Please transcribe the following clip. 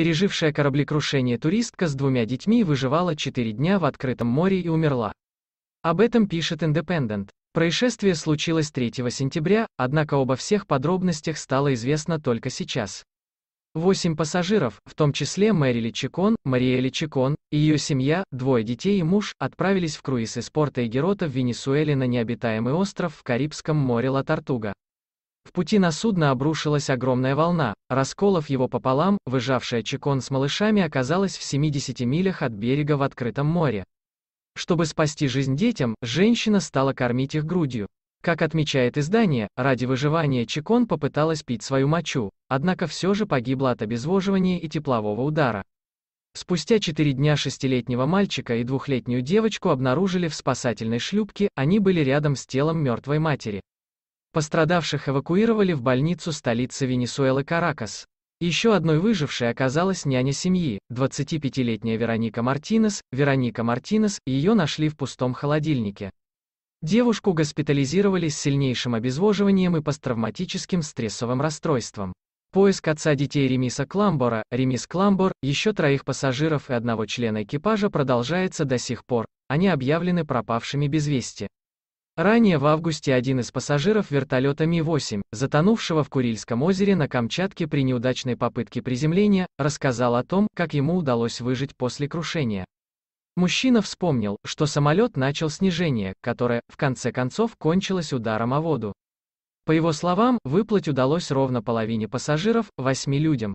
Пережившая кораблекрушение туристка с двумя детьми выживала 4 дня в открытом море и умерла. Об этом пишет Independent. Происшествие случилось 3 сентября, однако обо всех подробностях стало известно только сейчас. Восемь пассажиров, в том числе Мэрили Чикон, Мариэли Чикон, и ее семья, двое детей и муж, отправились в круиз из порта Эгерота в Венесуэле на необитаемый остров в Карибском море Ла-Тартуга. В пути на судно обрушилась огромная волна, расколов его пополам, выжавшая чекон с малышами оказалась в 70 милях от берега в открытом море. Чтобы спасти жизнь детям, женщина стала кормить их грудью. Как отмечает издание, ради выживания Чекон попыталась пить свою мочу, однако все же погибла от обезвоживания и теплового удара. Спустя 4 дня шестилетнего мальчика и двухлетнюю девочку обнаружили в спасательной шлюпке, они были рядом с телом мертвой матери. Пострадавших эвакуировали в больницу столицы Венесуэлы Каракас. Еще одной выжившей оказалась няня семьи, 25-летняя Вероника Мартинес. Вероника Мартинес, ее нашли в пустом холодильнике. Девушку госпитализировали с сильнейшим обезвоживанием и посттравматическим стрессовым расстройством. Поиск отца детей Ремиса Кламбора, Ремис Кламбор, еще троих пассажиров и одного члена экипажа продолжается до сих пор, они объявлены пропавшими без вести. Ранее в августе один из пассажиров вертолета Ми-8, затонувшего в Курильском озере на Камчатке при неудачной попытке приземления, рассказал о том, как ему удалось выжить после крушения. Мужчина вспомнил, что самолет начал снижение, которое, в конце концов, кончилось ударом о воду. По его словам, выплыть удалось ровно половине пассажиров, восьми людям.